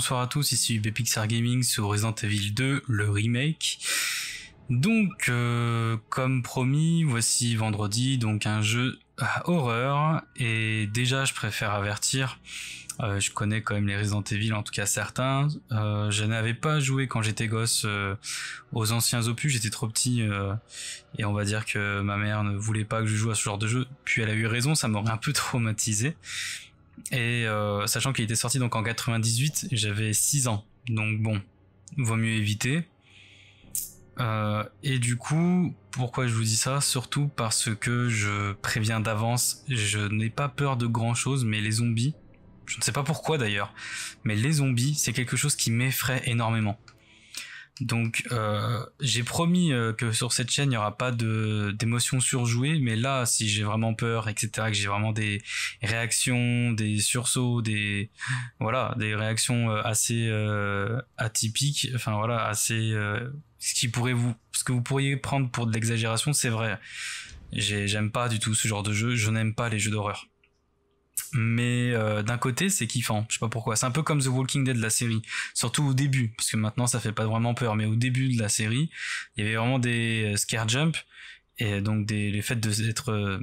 bonsoir à tous, ici UBPixar Gaming sur Resident Evil 2, le remake. Donc, euh, comme promis, voici vendredi, donc un jeu horreur, et déjà je préfère avertir, euh, je connais quand même les Resident Evil, en tout cas certains, euh, je n'avais pas joué quand j'étais gosse aux anciens opus, j'étais trop petit, et on va dire que ma mère ne voulait pas que je joue à ce genre de jeu, puis elle a eu raison, ça m'aurait un peu traumatisé, et euh, sachant qu'il était sorti donc en 98, j'avais 6 ans. Donc bon, vaut mieux éviter. Euh, et du coup, pourquoi je vous dis ça Surtout parce que je préviens d'avance, je n'ai pas peur de grand chose, mais les zombies, je ne sais pas pourquoi d'ailleurs, mais les zombies, c'est quelque chose qui m'effraie énormément. Donc euh, j'ai promis euh, que sur cette chaîne il n'y aura pas de d'émotions surjouées, mais là si j'ai vraiment peur, etc., que j'ai vraiment des réactions, des sursauts, des voilà, des réactions euh, assez atypiques, enfin voilà, assez ce qui pourrait vous, ce que vous pourriez prendre pour de l'exagération, c'est vrai. J'aime pas du tout ce genre de jeu, je n'aime pas les jeux d'horreur mais euh, d'un côté c'est kiffant je sais pas pourquoi c'est un peu comme The Walking Dead de la série surtout au début parce que maintenant ça fait pas vraiment peur mais au début de la série il y avait vraiment des euh, scare jump et donc des les faits de être euh,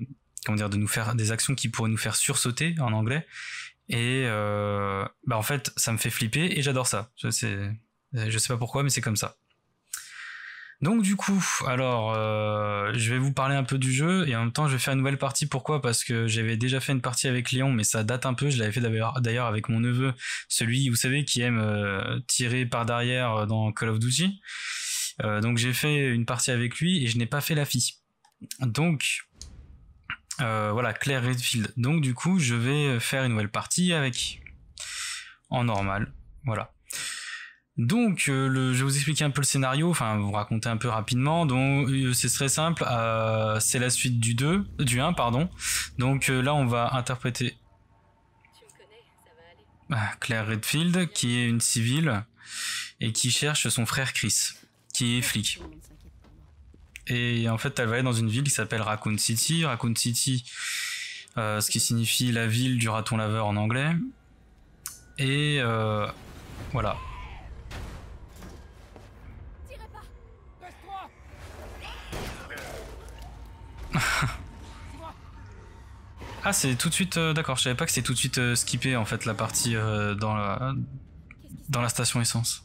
comment dire de nous faire des actions qui pourraient nous faire sursauter en anglais et euh, bah en fait ça me fait flipper et j'adore ça je sais je sais pas pourquoi mais c'est comme ça donc du coup, alors, euh, je vais vous parler un peu du jeu et en même temps, je vais faire une nouvelle partie. Pourquoi Parce que j'avais déjà fait une partie avec Léon, mais ça date un peu. Je l'avais fait d'ailleurs avec mon neveu, celui, vous savez, qui aime euh, tirer par derrière euh, dans Call of Duty. donc j'ai fait une partie avec lui et je n'ai pas fait la fille. Donc voilà, Claire Redfield. Donc du coup, je vais faire une nouvelle partie avec en normal. Voilà. Donc, euh, je vais vous expliquer un peu le scénario, enfin, vous raconter un peu rapidement. Donc, euh, c'est très simple, euh, c'est la suite du 2, du 1, pardon. Donc là, on va interpréter ah, Claire Redfield, qui est une civile et qui cherche son frère Chris, qui est flic. Et en fait, elle va aller dans une ville qui s'appelle Raccoon City. Raccoon City, ce qui signifie la ville du raton laveur en anglais. Et voilà, ah, c'est tout de suite. Euh, d'accord, je savais pas que c'est tout de suite euh, skippé en fait la partie euh, dans, la, dans la station essence.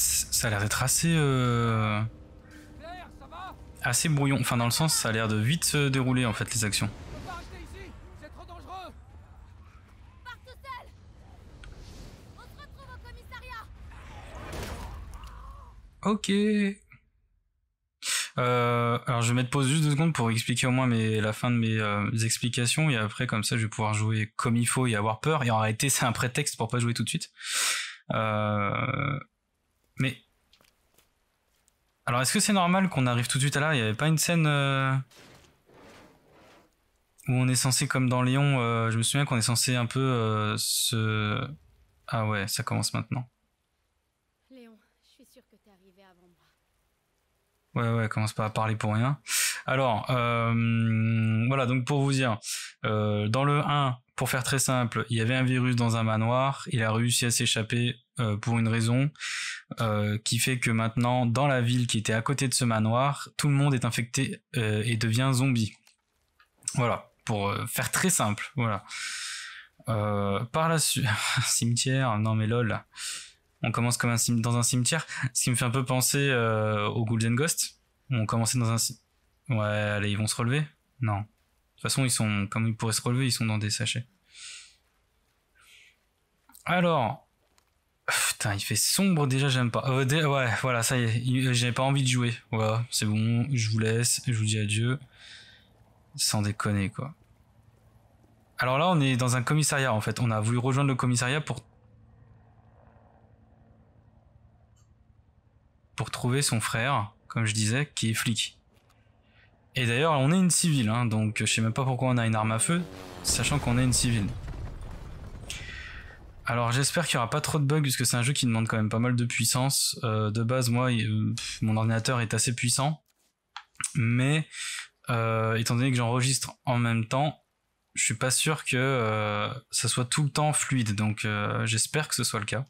ça a l'air d'être assez... Euh, assez brouillon. Enfin, dans le sens, ça a l'air de vite se dérouler, en fait, les actions. Ok. Euh, alors je vais mettre pause juste deux secondes pour expliquer au moins la fin de mes euh, explications et après comme ça je vais pouvoir jouer comme il faut et avoir peur et en c'est un prétexte pour pas jouer tout de suite. Euh, mais. Alors, est-ce que c'est normal qu'on arrive tout de suite à là Il n'y avait pas une scène. Euh, où on est censé, comme dans Lyon, euh, je me souviens qu'on est censé un peu euh, se. Ah ouais, ça commence maintenant. Léon, je suis sûr que es arrivé avant moi. Ouais, ouais, commence pas à parler pour rien. Alors, voilà, donc pour vous dire, dans le 1, pour faire très simple, il y avait un virus dans un manoir, il a réussi à s'échapper pour une raison, euh, qui fait que maintenant, dans la ville qui était à côté de ce manoir, tout le monde est infecté euh, et devient zombie. Voilà, pour euh, faire très simple, voilà. par la suite, cimetière, non mais lol, on commence comme un dans un cimetière, ce qui me fait un peu penser aux Golden Ghost. On commençait dans un ouais, allez, ils vont se relever, non. De toute façon, ils sont comme ils pourraient se relever, ils sont dans des sachets. Alors, Putain, il fait sombre déjà, j'aime pas. Euh, ouais, voilà, ça y est, euh, j'ai pas envie de jouer. Voilà, c'est bon, je vous laisse, je vous dis adieu. Sans déconner, quoi. Alors là, on est dans un commissariat, en fait. On a voulu rejoindre le commissariat pour... pour trouver son frère, comme je disais, qui est flic. Et d'ailleurs, on est une civile, hein, donc je sais même pas pourquoi on a une arme à feu, sachant qu'on est une civile. Alors j'espère qu'il n'y aura pas trop de bugs puisque c'est un jeu qui demande quand même pas mal de puissance. Euh, de base, moi, euh, mon ordinateur est assez puissant, mais euh, étant donné que j'enregistre en même temps, je suis pas sûr que ça soit tout le temps fluide. Donc j'espère que ce soit le cas.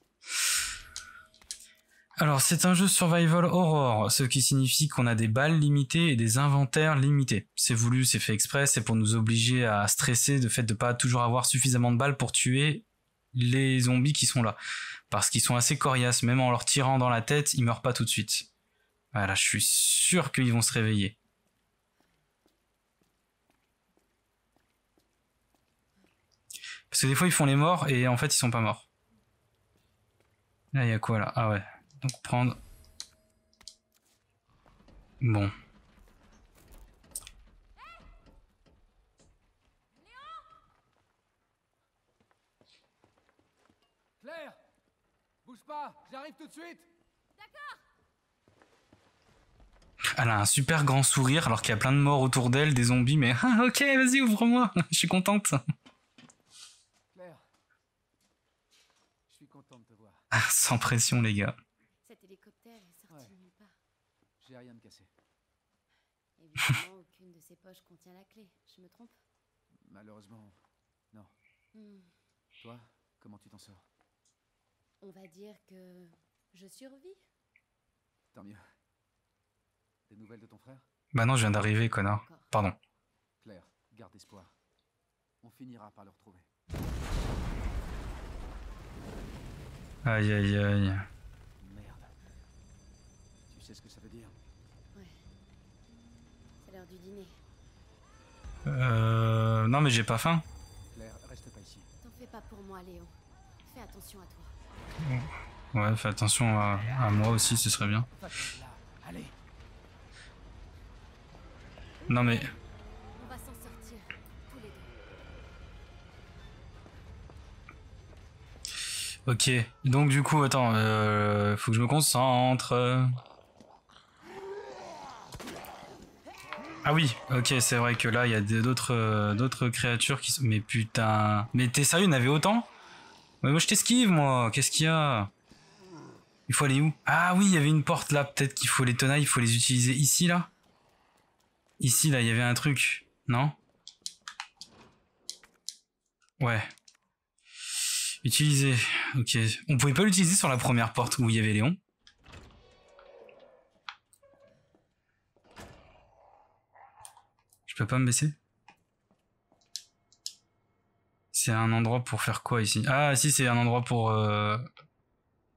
Alors c'est un jeu survival horror, ce qui signifie qu'on a des balles limitées et des inventaires limités. C'est voulu, c'est fait exprès, c'est pour nous obliger à stresser de fait de pas toujours avoir suffisamment de balles pour tuer les zombies qui sont là. Parce qu'ils sont assez coriaces, même en leur tirant dans la tête, ils meurent pas tout de suite. Voilà, je suis sûr qu'ils vont se réveiller. Parce que des fois, ils font les morts et en fait, ils sont pas morts. Là, il y a quoi là Ah ouais. Donc prendre... Bon. J'arrive tout de suite D'accord. Elle a un super grand sourire alors qu'il y a plein de morts autour d'elle, des zombies, mais ah, ok, vas-y, ouvre-moi, je suis contente. Claire, je suis content de te voir. Ah, sans pression, les gars. Cet hélicoptère est sorti ouais. nulle part. J'ai rien de cassé. Évidemment, aucune de ses poches contient la clé, je me trompe Malheureusement, non. Hmm. Toi, comment tu t'en sors on va dire que je survis. Tant mieux. Des nouvelles de ton frère Bah non, je viens d'arriver, connard. Pardon. Claire, garde espoir. On finira par le retrouver. Aïe aïe aïe. Merde. Tu sais ce que ça veut dire Ouais. C'est l'heure du dîner. Euh. Non, mais j'ai pas faim. Claire, reste pas ici. T'en fais pas pour moi, Léon. Fais attention à toi. Ouais, fais attention à, moi aussi, ce serait bien. Non mais... Ok, donc du coup, attends, euh, faut que je me concentre. Ah oui, ok, c'est vrai que là, il y a d'autres euh, d'autres créatures qui sont... Mais putain... Mais t'es sérieux il avait autant mais moi je t'esquive moi, qu'est-ce qu'il y a Il faut aller où Ah oui, il y avait une porte là, peut-être qu'il faut les tenailles, il faut les utiliser ici là Ici là, il y avait un truc, non Ouais. Utiliser, ok. On pouvait pas l'utiliser sur la première porte où il y avait Léon Je peux pas me baisser c'est un endroit pour faire quoi ici Ah si, c'est un endroit pour... Euh,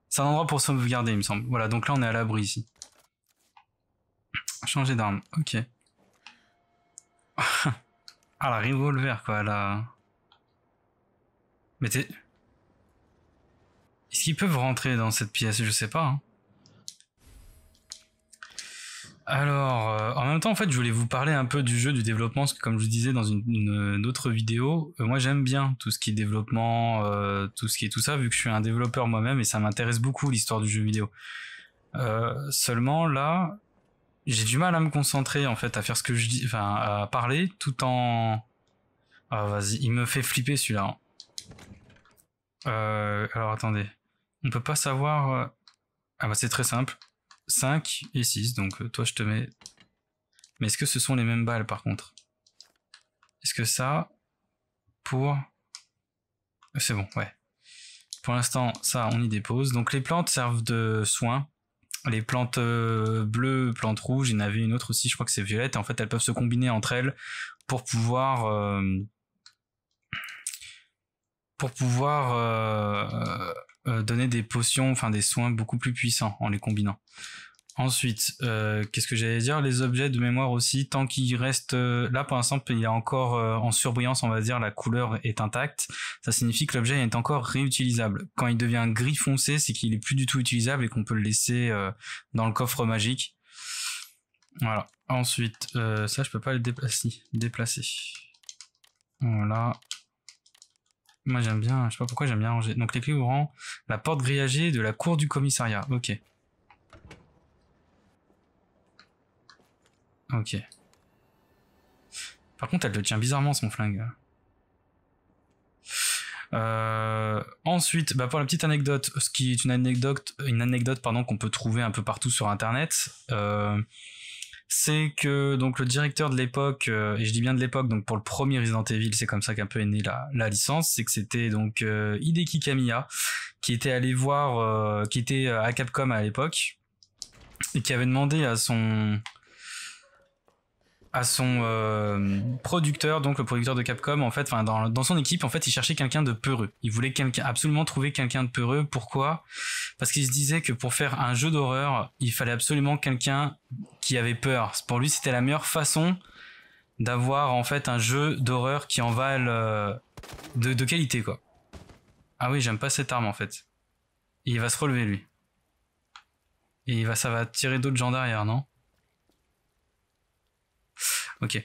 c'est un endroit pour sauvegarder, il me semble. Voilà, donc là on est à l'abri ici. Changer d'arme, ok. ah la revolver quoi, là... Mais t'es... Est-ce qu'ils peuvent rentrer dans cette pièce Je sais pas. Hein. Alors, euh, en même temps, en fait, je voulais vous parler un peu du jeu, du développement, que comme je vous disais dans une, autre vidéo, euh, moi j'aime bien tout ce qui est développement, euh, tout ce qui est tout ça, vu que je suis un développeur moi-même et ça m'intéresse beaucoup l'histoire du jeu vidéo. seulement là, j'ai du mal à me concentrer en fait, à faire ce que je dis, enfin à parler, tout en. Ah vas-y, il me fait flipper celui-là. Hein. alors attendez, on ne peut pas savoir. Ah bah c'est très simple. 5 et 6, donc euh, toi je te mets... Mais est-ce que ce sont les mêmes balles par contre Est-ce que ça, pour... Euh, c'est bon, ouais. Pour l'instant, ça, on y dépose. Donc les plantes servent de soins. Les plantes euh, bleues, plantes rouges, il y en avait une autre aussi, je crois que c'est violette. en fait, elles peuvent se combiner entre elles pour pouvoir... pour pouvoir... Euh, donner des potions, enfin des soins beaucoup plus puissants en les combinant. Ensuite, euh, qu'est-ce que j'allais dire Les objets de mémoire aussi, tant qu'il reste euh, là pour l'instant, il est encore en surbrillance, on va dire, la couleur est intacte. Ça signifie que l'objet est encore réutilisable. Quand il devient gris foncé, c'est qu'il est plus du tout utilisable et qu'on peut le laisser dans le coffre magique. Voilà. Ensuite, ça je peux pas le déplacer. Déplacer. Voilà. Moi j'aime bien, je sais pas pourquoi j'aime bien ranger. Donc les clés ouvrant la porte grillagée de la cour du commissariat. Ok. Ok. Par contre elle le tient bizarrement son flingue. Euh, ensuite, bah, pour la petite anecdote, ce qui est une anecdote, une anecdote pardon qu'on peut trouver un peu partout sur internet. Euh, c'est que donc le directeur de l'époque, euh, et je dis bien de l'époque, donc pour le premier Resident Evil, c'est comme ça qu'un peu est née la, la licence, c'est que c'était donc euh, Hideki Kamiya qui était allé voir, euh, qui était à Capcom à l'époque, et qui avait demandé à son à son euh, producteur, donc le producteur de Capcom, en fait, enfin dans, son équipe, en fait, il cherchait quelqu'un de peureux. Il voulait quelqu'un, absolument trouver quelqu'un de peureux. Pourquoi Parce qu'il se disait que pour faire un jeu d'horreur, il fallait absolument quelqu'un qui avait peur. Pour lui, c'était la meilleure façon d'avoir en fait un jeu d'horreur qui en vale euh, de, qualité, quoi. Ah oui, j'aime pas cette arme en fait. il va se relever lui. Et il va, ça va tirer d'autres gens derrière, non Ok.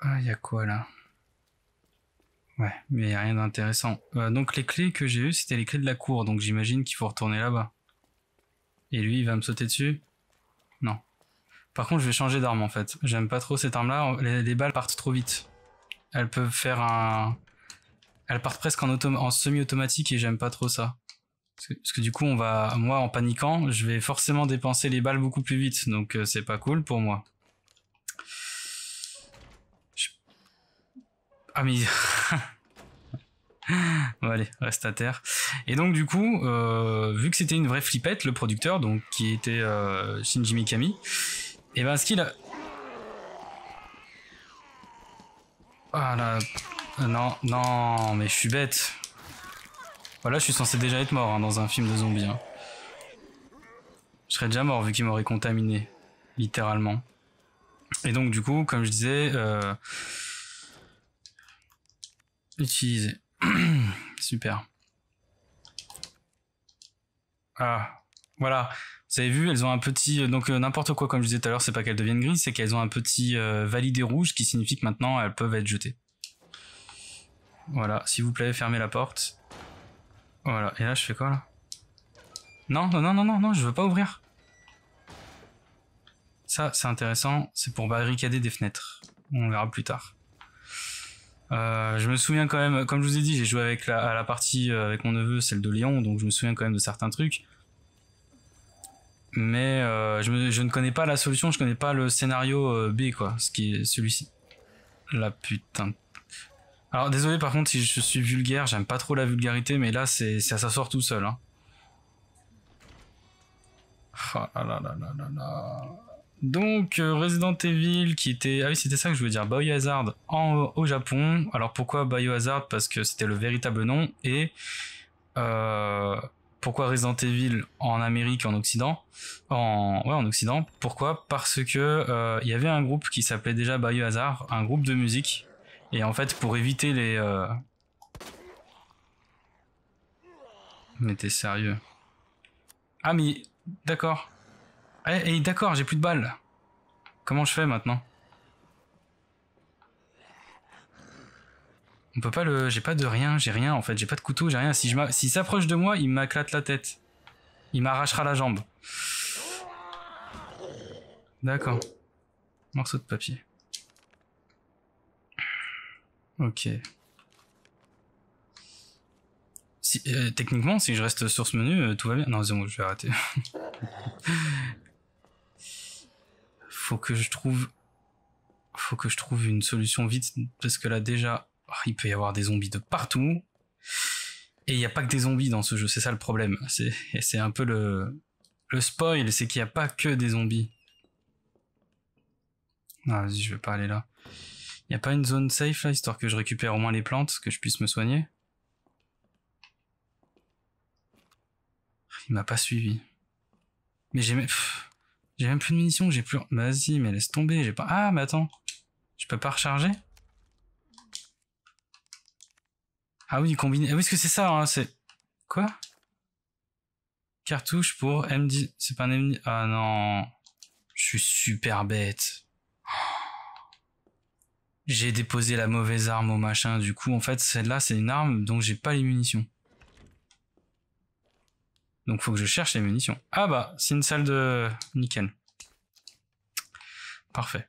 Ah, il y a quoi là Ouais, mais il n'y a rien d'intéressant. Euh, donc les clés que j'ai eues, c'était les clés de la cour, donc j'imagine qu'il faut retourner là-bas. Et lui, il va me sauter dessus Non. Par contre, je vais changer d'arme en fait. J'aime pas trop cette arme-là, les, balles partent trop vite. Elles peuvent faire un... Elles partent presque en, en semi-automatique et j'aime pas trop ça. Parce que, du coup, on va, moi, en paniquant, je vais forcément dépenser les balles beaucoup plus vite, donc euh, c'est pas cool pour moi. Ah mais... bon allez, reste à terre. Et donc du coup, euh, vu que c'était une vraie flippette, le producteur, donc qui était euh, Shinji Mikami, et eh ben ce qu'il a... Ah là... Euh, non, non, mais je suis bête. Voilà, je suis censé déjà être mort hein, dans un film de zombies. Hein. Je serais déjà mort vu qu'il m'aurait contaminé, littéralement. Et donc, du coup, comme je disais, euh... utiliser. Super. Ah, voilà. Vous avez vu, elles ont un petit. Euh, donc, euh, n'importe quoi, comme je disais tout à l'heure, c'est pas qu'elles deviennent grises, c'est qu'elles ont un petit euh, validé rouge qui signifie que maintenant elles peuvent être jetées. Voilà, s'il vous plaît, fermez la porte. Voilà, et là je fais quoi là Non, non, non, non, non, je veux pas ouvrir. Ça, c'est intéressant, c'est pour barricader des fenêtres. On verra plus tard. Euh, je me souviens quand même, comme je vous ai dit, j'ai joué avec la, à la partie euh, avec mon neveu, celle de Lyon. donc je me souviens quand même de certains trucs. Mais euh, je, ne connais pas la solution, je connais pas le scénario B, quoi, ce qui est celui-ci. La putain de alors désolé par contre si je suis vulgaire, j'aime pas trop la vulgarité, mais là c'est ça sort tout seul. Hein. Ah, ah, Donc euh, Resident Evil qui était... Ah oui c'était ça que je voulais dire, Biohazard en, au Japon. Alors pourquoi Biohazard Parce que c'était le véritable nom. Et euh, pourquoi Resident Evil en Amérique, en Occident en, Ouais en Occident. Pourquoi Parce que euh, il y avait un groupe qui s'appelait déjà Biohazard, un groupe de musique et en fait, pour éviter les... Euh, mais t'es sérieux. Ah mais... D'accord. Eh, eh, d'accord, j'ai plus de balles. Comment je fais maintenant On peut pas le... J'ai pas de rien, j'ai rien en fait, j'ai pas de couteau, j'ai rien. Si je S'il s'approche de moi, il m'acclate la tête. Il m'arrachera la jambe. D'accord. Morceau de papier. Ok. Euh, techniquement, si je reste sur ce menu, euh, tout va bien. Non, bon, je vais arrêter. Faut que je trouve... Faut que je trouve une solution vite, parce que là, déjà, oh, il peut y avoir des zombies de partout. Et il n'y a pas que des zombies dans ce jeu, c'est ça le problème. C'est un peu le, le spoil, c'est qu'il n'y a pas que des zombies. Ah, vas-y, je vais pas aller là. Y a pas une zone safe là, histoire que je récupère au moins les plantes, que je puisse me soigner Il m'a pas suivi. Mais j'ai même... J'ai même plus de munitions, j'ai plus... Vas-y, bah, mais laisse tomber, j'ai pas... Ah, mais attends Je peux pas recharger Ah oui, combiné... Ah oui, est-ce que c'est ça, hein, c'est... Quoi Cartouche pour MD... C'est pas un MD... Ah non... Je suis super bête j'ai déposé la mauvaise arme au machin. Du coup, en fait, celle-là, c'est une arme donc j'ai pas les munitions. Donc, faut que je cherche les munitions. Ah bah, c'est une salle de... Nickel. Parfait.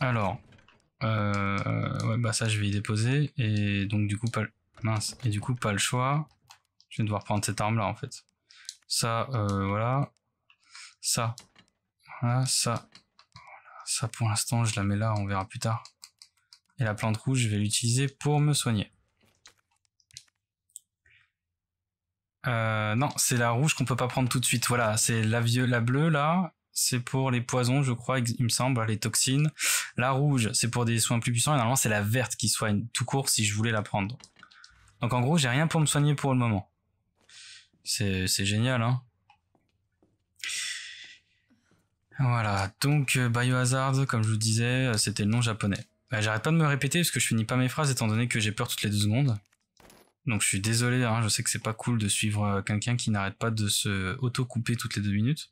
Alors, euh, ouais, bah ça, je vais y déposer. Et donc, du coup, pas le... Mince. Et du coup, pas le choix. Je vais devoir prendre cette arme-là, en fait. Ça, euh, voilà. Ça. Voilà, ça. Ça, pour l'instant, je la mets là, on verra plus tard. Et la plante rouge, je vais l'utiliser pour me soigner. Euh, non, c'est la rouge qu'on peut pas prendre tout de suite. Voilà, c'est la, la bleue là, c'est pour les poisons, je crois, il me semble, les toxines. La rouge, c'est pour des soins plus puissants. Et normalement, c'est la verte qui soigne tout court si je voulais la prendre. Donc en gros, j'ai rien pour me soigner pour le moment. C'est génial, hein. Voilà, donc euh, Biohazard, comme je vous disais, euh, c'était le nom japonais. Bah, j'arrête pas de me répéter parce que je finis pas mes phrases étant donné que j'ai peur toutes les deux secondes. Donc je suis désolé, hein, je sais que c'est pas cool de suivre euh, quelqu'un qui n'arrête pas de se auto-couper toutes les deux minutes.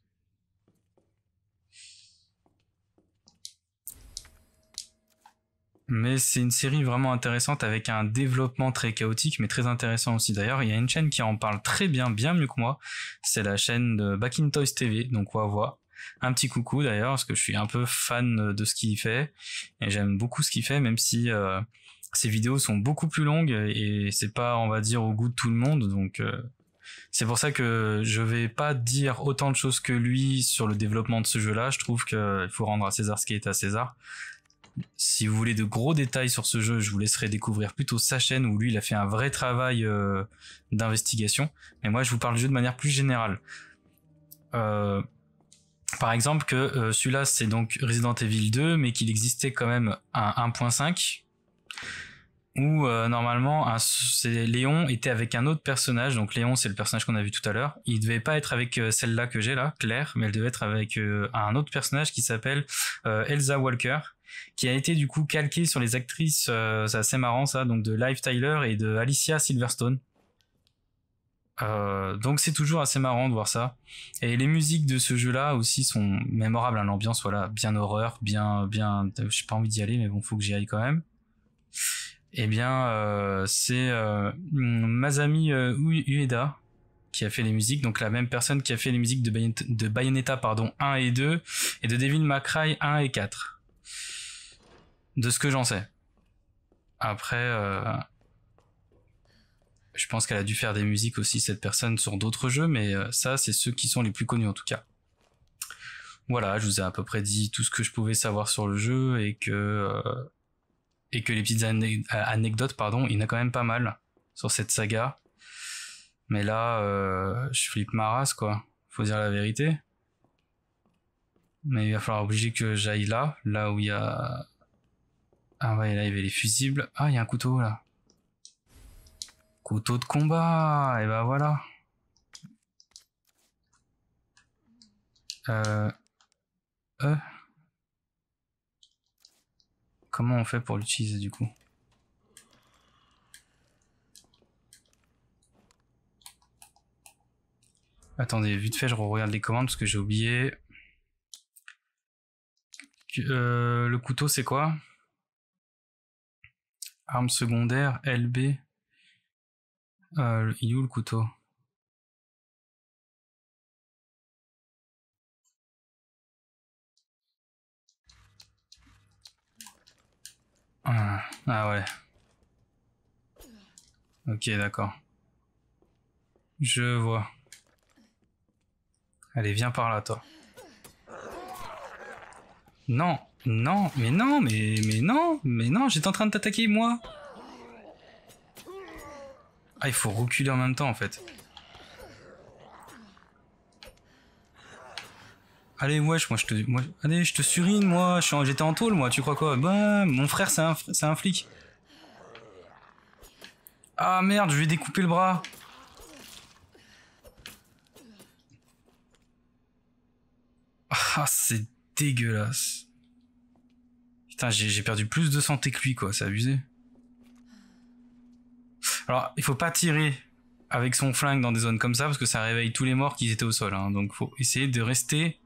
mais c'est une série vraiment intéressante avec un développement très chaotique mais très intéressant aussi d'ailleurs il y a une chaîne qui en parle très bien bien mieux que moi c'est la chaîne de Back Toys TV donc Wawa un petit coucou d'ailleurs, parce que je suis un peu fan de ce qu'il fait, et j'aime beaucoup ce qu'il fait, même si euh, ses vidéos sont beaucoup plus longues, et c'est pas, on va dire, au goût de tout le monde, donc... Euh, c'est pour ça que je vais pas dire autant de choses que lui sur le développement de ce jeu-là. Je trouve qu'il euh, faut rendre à César ce qui est à César. Si vous voulez de gros détails sur ce jeu, je vous laisserai découvrir plutôt sa chaîne où lui il a fait un vrai travail d'investigation. Mais moi je vous parle du jeu de manière plus générale. Euh, par exemple que euh, celui-là c'est donc Resident Evil 2 mais qu'il existait quand même un 1.5 où euh, normalement Léon était avec un autre personnage donc Léon c'est le personnage qu'on a vu tout à l'heure il devait pas être avec euh, celle-là que j'ai là Claire mais elle devait être avec un autre personnage qui s'appelle Elsa Walker qui a été du coup calquée sur les actrices c'est assez marrant ça donc de Live Tyler et de Alicia Silverstone euh, donc c'est toujours assez marrant de voir ça. Et les musiques de ce jeu-là aussi sont mémorables. Hein. L'ambiance, voilà, bien horreur, bien, bien. J'ai pas envie d'y aller, mais bon, faut que j'y aille quand même. Eh bien, euh, c'est euh, Masami euh, Ueda qui a fait les musiques, donc la même personne qui a fait les musiques de Bayonetta, pardon, 1 et 2, et de Devil May Cry 1 et 4. De ce que j'en sais. Après, euh, je pense qu'elle a dû faire des musiques aussi, cette personne, sur d'autres jeux, mais euh, ça, c'est ceux qui sont les plus connus en tout cas. Voilà, je vous ai à peu près dit tout ce que je pouvais savoir sur le jeu et que, euh, et que les petites euh, anecdotes, pardon, il y en a quand même pas mal sur cette saga. Mais là, je flippe ma race, quoi. Faut dire la vérité. Mais il va falloir obliger que j'aille là, là où il y a... Ah ouais, là, il y avait les fusibles. Ah, il y a un couteau, là. Couteau de combat, et ben voilà. Euh, euh. Comment on fait pour l'utiliser du coup Attendez, vite fait, je regarde les commandes parce que j'ai oublié. Euh, le couteau, c'est quoi Arme secondaire, LB. Euh, il est où le couteau ah, ah ouais. Ok, d'accord. Je vois. Allez, viens par là, toi. Non, non, mais non, mais, mais non, mais non, j'étais en train de t'attaquer, moi. Ah, il faut reculer en même temps, en fait. Allez, wesh, moi je te, allez, je te surine, moi, j'étais en tôle, moi, tu crois quoi Bah, mon frère, c'est un, c'est un flic. Ah merde, je vais découper le bras. Ah, c'est dégueulasse. Putain, j'ai perdu plus de santé que lui, quoi, c'est abusé. Alors, il faut pas tirer avec son flingue dans des zones comme ça parce que ça réveille tous les morts qui étaient au sol. Hein. Donc, faut essayer de rester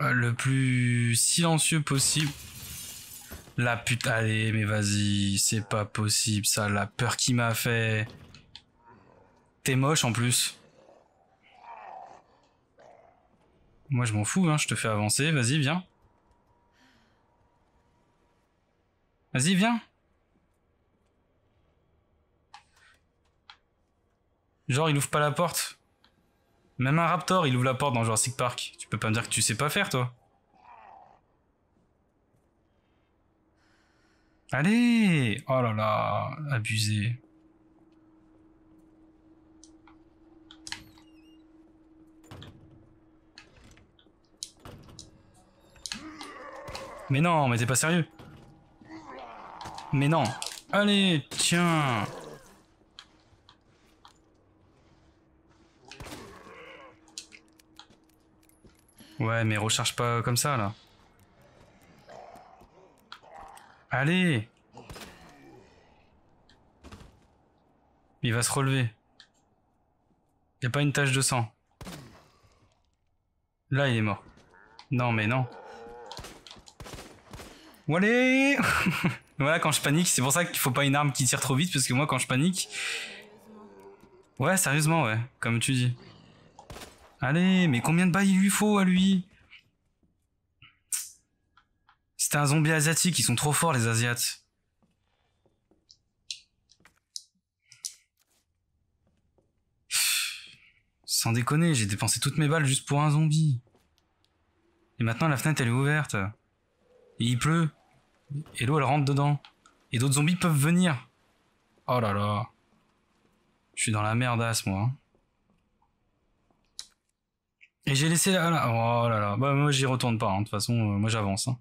euh, le plus silencieux possible. La putain, allez, mais vas-y, c'est pas possible ça, la peur qui m'a fait. T'es moche en plus. Moi je m'en fous, hein, je te fais avancer, vas-y, viens. Vas-y, viens. Genre, il ouvre pas la porte. Même un raptor, il ouvre la porte dans Jurassic Park. Tu peux pas me dire que tu sais pas faire, toi. Allez Oh là là, abusé. Mais non, mais t'es pas sérieux. Mais non. Allez, tiens Ouais, mais recharge pas comme ça, là. Allez Il va se relever. Il a pas une tache de sang. Là, il est mort. Non, mais non. Allez Voilà, quand je panique, c'est pour ça qu'il faut pas une arme qui tire trop vite, parce que moi, quand je panique... Ouais, sérieusement, ouais, comme tu dis. Allez, mais combien de balles il lui faut à lui C'est un zombie asiatique, ils sont trop forts les Asiates. Sans déconner, j'ai dépensé toutes mes balles juste pour un zombie. Et maintenant la fenêtre elle est ouverte. Et il pleut. Et l'eau elle rentre dedans. Et d'autres zombies peuvent venir. Oh là là. Je suis dans la merde moi. Et j'ai laissé là, Oh là là. Bah, moi, j'y retourne pas. Hein. De toute façon, euh, moi, j'avance. Hein.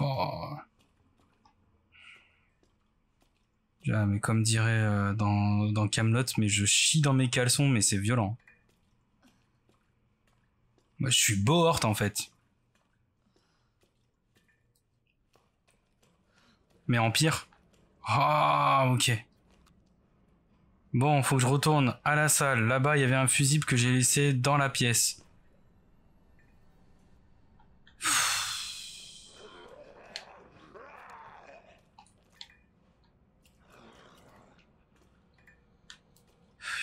Oh. mais comme dirait euh, dans, dans Camelot, mais je chie dans mes caleçons, mais c'est violent. Moi, je suis horte en fait. Mais en pire. Ah, oh, ok. Bon, faut que je retourne à la salle. Là-bas, il y avait un fusible que j'ai laissé dans la pièce.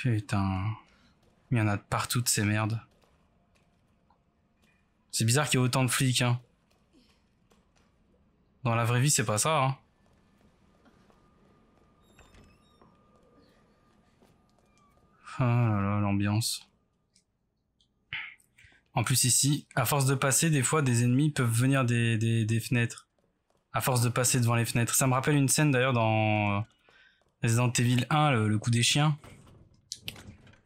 Putain. Il y en a de partout de ces merdes. C'est bizarre qu'il y ait autant de flics, hein. Dans la vraie vie, c'est pas ça, hein. Ah là là, l'ambiance. En plus ici, à force de passer, des fois, des ennemis peuvent venir des, fenêtres. À force de passer devant les fenêtres. Ça me rappelle une scène d'ailleurs dans euh, Resident Evil 1, le, coup des chiens.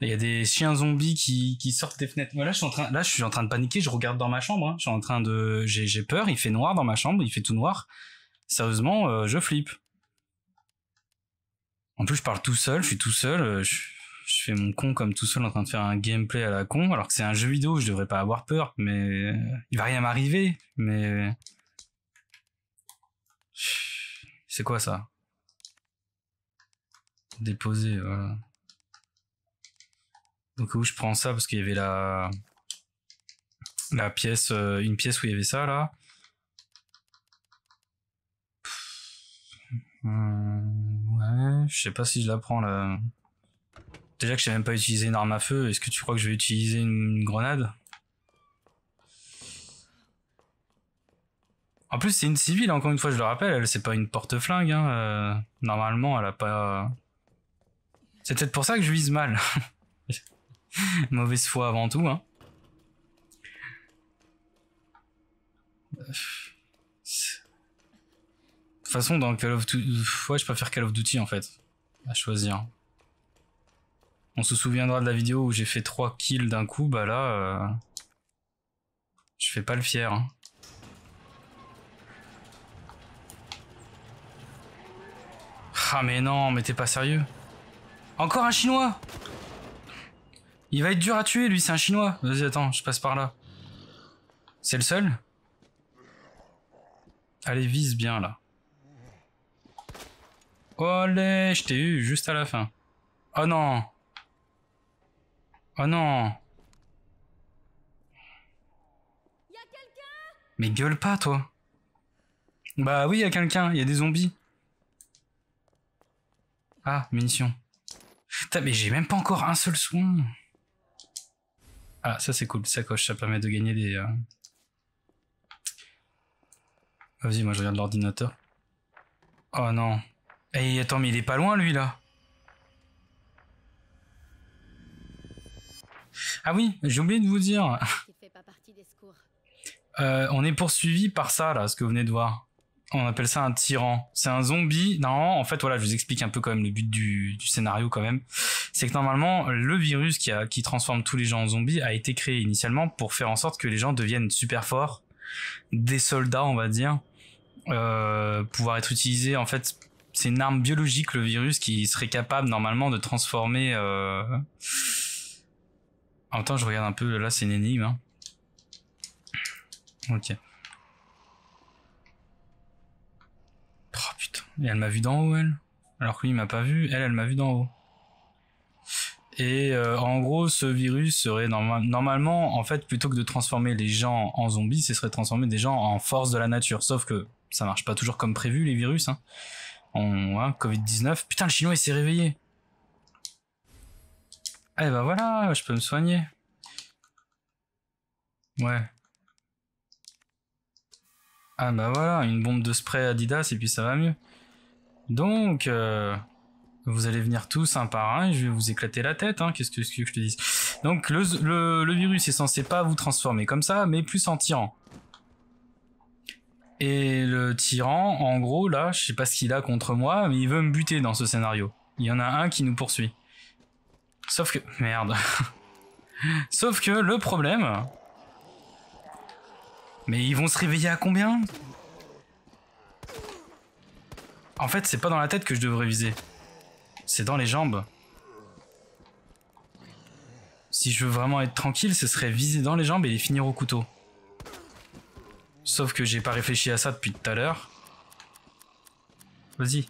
Il y a des chiens zombies qui, sortent des fenêtres. Moi, là, je suis en train, là, je suis en train de paniquer. Je regarde dans ma chambre. Hein. Je suis en train de, j'ai, peur. Il fait noir dans ma chambre. Il fait tout noir. Sérieusement, euh, je flippe. En plus, je parle tout seul. Je suis tout seul. Euh, je, je fais mon con comme tout seul en train de faire un gameplay à la con, alors que c'est un jeu vidéo, je devrais pas avoir peur, mais il va rien m'arriver, mais... C'est quoi ça Déposer, voilà. Donc où je prends ça parce qu'il y avait la... La pièce, euh, une pièce où il y avait ça là. Hmm, ouais, je sais pas si je la prends là. Déjà que je même pas utilisé une arme à feu, est-ce que tu crois que je vais utiliser une, grenade En plus, c'est une civile, encore une fois, je le rappelle, elle c'est pas une porte-flingue. Hein, euh, normalement, elle a pas... C'est peut-être pour ça que je vise mal. Mauvaise foi avant tout. Hein. De toute façon, dans Call of Duty, ouais, je préfère Call of Duty en fait, à choisir. On se souviendra de la vidéo où j'ai fait 3 kills d'un coup, bah là... Euh, je fais pas le fier. Hein. Ah mais non, mais t'es pas sérieux Encore un chinois Il va être dur à tuer lui, c'est un chinois. Vas-y, attends, je passe par là. C'est le seul Allez, vise bien là. allez je t'ai eu juste à la fin. Oh non Oh non Mais gueule pas, toi Bah oui, y a quelqu'un, y a des zombies. Ah, munitions. Putain, mais j'ai même pas encore un seul soin Ah, ça c'est cool, ça coche, ça permet de gagner des... Euh. Vas-y, moi je regarde l'ordinateur. Oh non. Et eh, attends, mais il est pas loin lui là Ah oui, j'ai oublié de vous dire. Euh, on est poursuivi par ça, là, ce que vous venez de voir. On appelle ça un tyran. C'est un zombie. Non, en fait, voilà, je vous explique un peu quand même le but du, scénario quand même. C'est que normalement, le virus qui, transforme tous les gens en zombies a été créé initialement pour faire en sorte que les gens deviennent super forts, des soldats, on va dire, euh, pouvoir être utilisés en fait c'est une arme biologique le virus qui serait capable normalement de transformer euh, en même temps, je regarde un peu. Là, c'est une énigme. Hein. Ok. Oh putain. elle m'a vu d'en haut, elle Alors que lui, il m'a pas vu. Elle, elle m'a vu d'en haut. Et euh, en gros, ce virus serait normalement, en fait, plutôt que de transformer les gens en zombies, ce serait transformer des gens en force de la nature. Sauf que ça marche pas toujours comme prévu, les virus. Hein. On, hein, Covid-19. Putain, le chinois, il s'est réveillé. Eh ben voilà, je peux me soigner. Ouais. Ah bah voilà, une bombe de spray Adidas et puis ça va mieux. Donc, euh, vous allez venir tous un par un et je vais vous éclater la tête, hein, qu'est-ce que, je te dis Donc le, virus est censé pas vous transformer comme ça, mais plus en tyran. Et le tyran, en gros, là, je sais pas ce qu'il a contre moi, mais il veut me buter dans ce scénario. Il y en a un qui nous poursuit. Sauf que... Merde. Sauf que le problème... Mais ils vont se réveiller à combien En fait, c'est pas dans la tête que je devrais viser. C'est dans les jambes. Si je veux vraiment être tranquille, ce serait viser dans les jambes et les finir au couteau. Sauf que j'ai pas réfléchi à ça depuis tout à l'heure. Vas-y.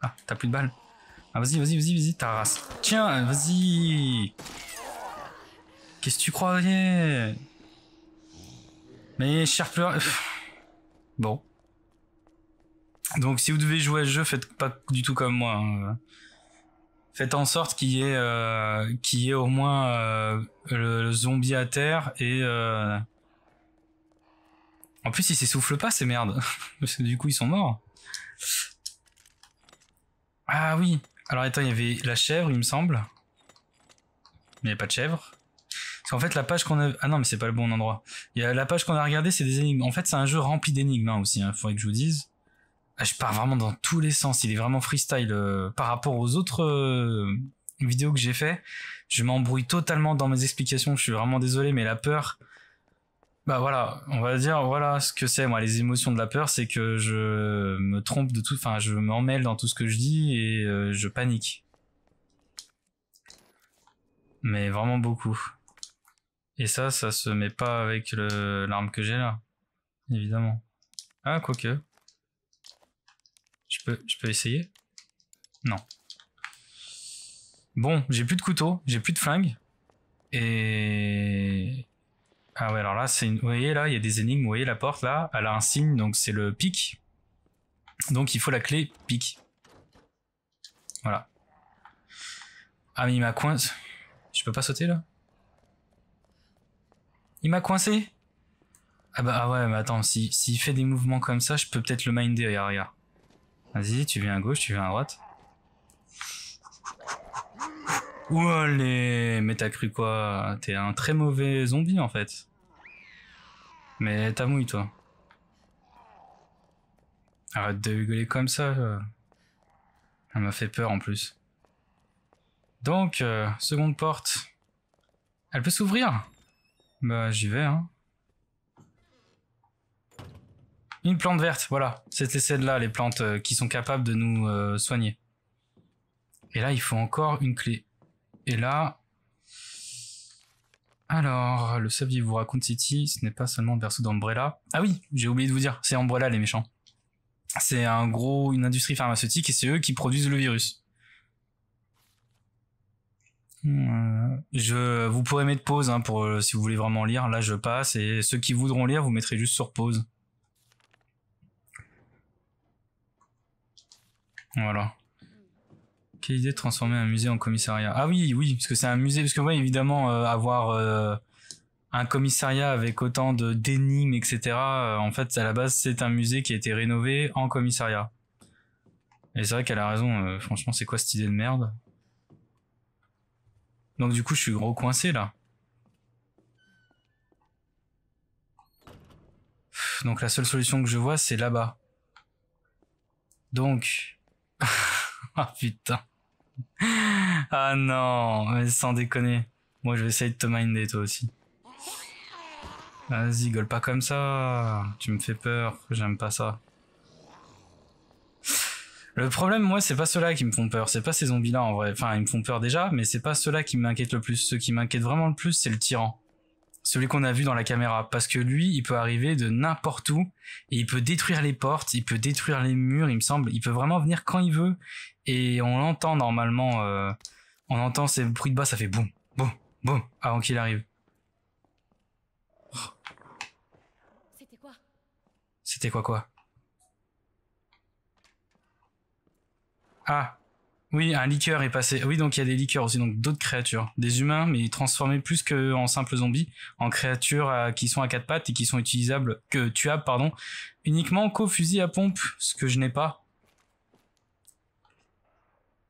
Ah, t'as plus de balles. Ah vas-y, vas-y, vas-y, vas-y, ta race. Tiens, euh, vas-y Qu'est-ce que tu croyais Mais cher euh, Bon. Donc si vous devez jouer à ce jeu, faites pas du tout comme moi. Hein. Faites en sorte qu'il y ait, euh, au moins le, zombie à terre et... En plus, ils s'essoufflent pas, ces merdes. Parce du coup, ils sont morts. Ah oui. Alors attends, il y avait la chèvre, il me semble. Mais il n'y a pas de chèvre. Parce qu'en fait, la page qu'on a... Ah non, mais c'est pas le bon endroit. Il y a la page qu'on a regardée, c'est des énigmes. En fait, c'est un jeu rempli d'énigmes hein, aussi, il hein, faudrait que je vous dise. Ah, je pars vraiment dans tous les sens. Il est vraiment freestyle euh, par rapport aux autres euh, vidéos que j'ai fait. Je m'embrouille totalement dans mes explications. Je suis vraiment désolé, mais la peur, bah voilà, on va dire voilà ce que c'est moi les émotions de la peur, c'est que je me trompe de tout, enfin je m'emmêle dans tout ce que je dis et euh, je panique. Mais vraiment beaucoup. Et ça, ça se met pas avec l'arme que j'ai là, évidemment. Ah quoique. Je peux, je peux essayer Non. Bon, j'ai plus de couteau, j'ai plus de flingue. Et ah ouais, alors là, c'est une... vous voyez là, il y a des énigmes, vous voyez la porte là, elle a un signe, donc c'est le pic. Donc il faut la clé pic. Voilà. Ah mais il m'a coincé. Je peux pas sauter là Il m'a coincé Ah bah ah ouais, mais attends, s'il si, fait des mouvements comme ça, je peux peut-être le minder, regarde, regarde. Vas-y, tu viens à gauche, tu viens à droite. Ouh, allez, mais t'as cru quoi T'es un très mauvais zombie en fait. Mais ta mouille, toi. Arrête de rigoler comme ça. Euh. Elle m'a fait peur en plus. Donc, euh, seconde porte. Elle peut s'ouvrir Bah, j'y vais, hein. Une plante verte, voilà. C'était celle-là, les plantes euh, qui sont capables de nous soigner. Et là, il faut encore une clé. Et là, alors, le saviez vous raconte City, ce n'est pas seulement le berceau d'Umbrella. Ah oui, j'ai oublié de vous dire, c'est Umbrella les méchants. C'est un gros, une industrie pharmaceutique et c'est eux qui produisent le virus. Hmm, euh, je, vous pourrez mettre pause hein, pour euh, si vous voulez vraiment lire. Là, je passe et ceux qui voudront lire, vous mettrez juste sur pause. Voilà. Quelle idée de transformer un musée en commissariat Ah oui, oui, parce que c'est un musée, parce que ouais, évidemment, euh, avoir euh, un commissariat avec autant de d'énigmes, etc. Euh, en fait, à la base, c'est un musée qui a été rénové en commissariat. Et c'est vrai qu'elle a raison. franchement, c'est quoi cette idée de merde Donc du coup, je suis gros coincé là. Donc la seule solution que je vois, c'est là-bas. Donc, ah putain. ah non, sans déconner. Moi, je vais essayer de te minder, toi aussi. Vas-y, gueule pas comme ça. Tu me fais peur. J'aime pas ça. Le problème, moi, c'est pas ceux-là qui me font peur. C'est pas ces zombies-là, en vrai. Enfin, ils me font peur déjà, mais c'est pas ceux-là qui m'inquiètent le plus. Ce qui m'inquiète vraiment le plus, c'est le tyran celui qu'on a vu dans la caméra, parce que lui, il peut arriver de n'importe où, et il peut détruire les portes, il peut détruire les murs, il me semble, il peut vraiment venir quand il veut, et on l'entend normalement, euh, on entend ces bruits de bas, ça fait boum, boum, boum, avant qu'il arrive. C'était quoi C'était quoi quoi Ah oui, un liqueur est passé. Oui, donc il y a des liqueurs aussi, donc d'autres créatures, des humains, mais transformés plus qu'en simples zombies, en créatures euh, qui sont à quatre pattes et qui sont utilisables, que tuables, pardon, uniquement co fusil à pompe, ce que je n'ai pas.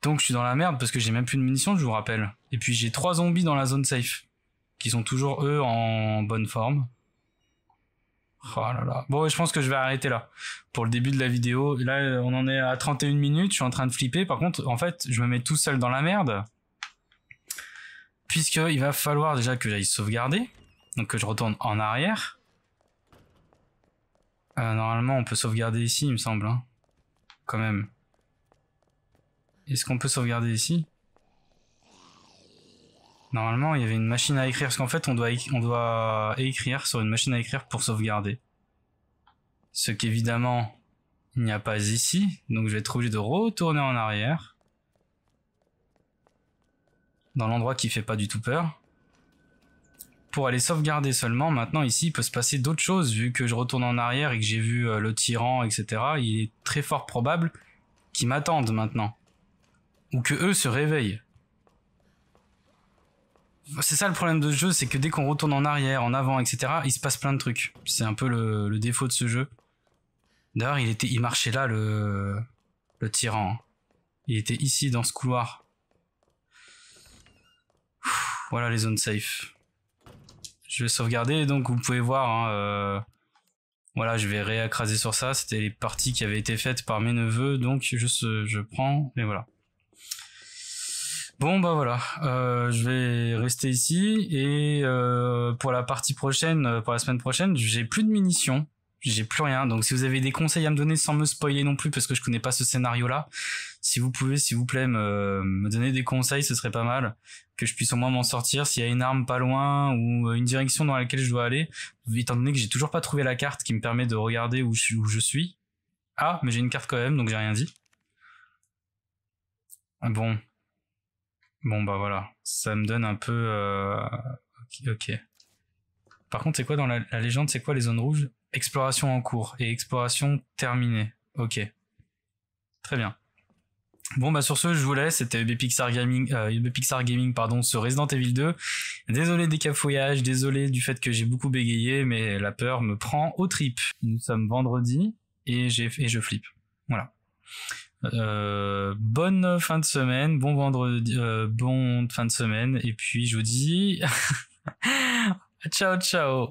Donc je suis dans la merde parce que j'ai même plus de munitions, je vous rappelle. Et puis j'ai trois zombies dans la zone safe, qui sont toujours eux en bonne forme. Oh là là. Bon, je pense que je vais arrêter là pour le début de la vidéo. Là, euh, on en est à 31 minutes. Je suis en train de flipper. Par contre, en fait, je me mets tout seul dans la merde. Puisqu'il va falloir déjà que j'aille sauvegarder. Donc que je retourne en arrière. Euh, normalement, on peut sauvegarder ici, il me semble. Hein. Quand même. Est-ce qu'on peut sauvegarder ici Normalement, il y avait une machine à écrire, parce qu'en fait, on doit, on doit écrire sur une machine à écrire pour sauvegarder. Ce qu'évidemment, il n'y a pas ici, donc je vais être obligé de retourner en arrière. Dans l'endroit qui fait pas du tout peur. Pour aller sauvegarder seulement, maintenant ici, il peut se passer d'autres choses, vu que je retourne en arrière et que j'ai vu euh, le tyran, etc. Il est très fort probable qu'ils m'attendent maintenant. Ou que eux se réveillent. C'est ça le problème de ce jeu, c'est que dès qu'on retourne en arrière, en avant, etc., il se passe plein de trucs. C'est un peu le, défaut de ce jeu. D'ailleurs, il, était, il marchait là, le, le tyran. Hein. Il était ici, dans ce couloir. voilà les zones safe. Je vais sauvegarder, donc vous pouvez voir. Hein, euh, voilà, je vais réaccraser sur ça. C'était les parties qui avaient été faites par mes neveux, donc je, je prends, et voilà. Bon bah voilà, euh, je vais rester ici et euh, pour la partie prochaine, euh, pour la semaine prochaine, j'ai plus de munitions, j'ai plus rien. Donc si vous avez des conseils à me donner sans me spoiler non plus parce que je connais pas ce scénario-là, si vous pouvez s'il vous plaît me, donner des conseils, ce serait pas mal que je puisse au moins m'en sortir s'il y a une arme pas loin ou une direction dans laquelle je dois aller. Étant donné que j'ai toujours pas trouvé la carte qui me permet de regarder où je suis. Ah, mais j'ai une carte quand même, donc j'ai rien dit. Bon, Bon bah voilà, ça me donne un peu. Euh, ok, Par contre, c'est quoi dans la, légende C'est quoi les zones rouges Exploration en cours et exploration terminée. Ok. Très bien. Bon bah sur ce, je vous laisse. C'était UB Pixar Gaming, euh, Gaming pardon, sur Resident Evil 2. Désolé des cafouillages, désolé du fait que j'ai beaucoup bégayé, mais la peur me prend au trip. Nous sommes vendredi et et je flippe. Voilà. Euh, bonne fin de semaine, bon vendredi, bonne euh, bon fin de semaine, et puis je vous dis ciao ciao.